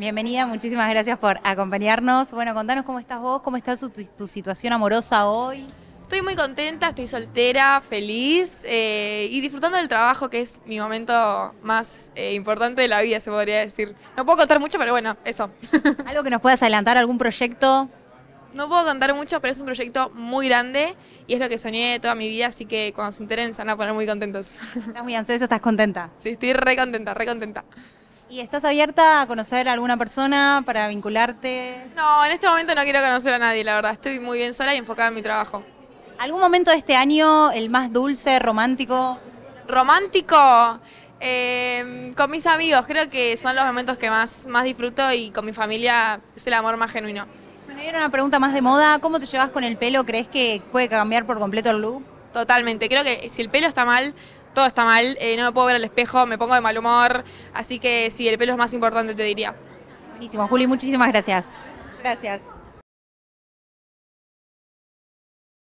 Bienvenida, muchísimas gracias por acompañarnos. Bueno, contanos cómo estás vos, cómo está tu, situación amorosa hoy. Estoy muy contenta, estoy soltera, feliz eh, y disfrutando del trabajo, que es mi momento más eh, importante de la vida, se podría decir. No puedo contar mucho, pero bueno, eso. ¿Algo que nos puedas adelantar? ¿Algún proyecto? No puedo contar mucho, pero es un proyecto muy grande y es lo que soñé toda mi vida, así que cuando se enteren se van a poner muy contentos. Estás muy ansiosa, estás contenta. Sí, estoy re contenta, re contenta. ¿Y estás abierta a conocer a alguna persona para vincularte? No, en este momento no quiero conocer a nadie, la verdad. Estoy muy bien sola y enfocada en mi trabajo. ¿Algún momento de este año el más dulce, romántico? ¿Romántico? Eh, con mis amigos, creo que son los momentos que más, más disfruto y con mi familia es el amor más genuino. Bueno, era una pregunta más de moda. ¿Cómo te llevas con el pelo? ¿Crees que puede cambiar por completo el look? Totalmente. Creo que si el pelo está mal, todo está mal, eh, no me puedo ver al espejo, me pongo de mal humor, así que sí, el pelo es más importante, te diría. Buenísimo, Juli, muchísimas gracias. Gracias.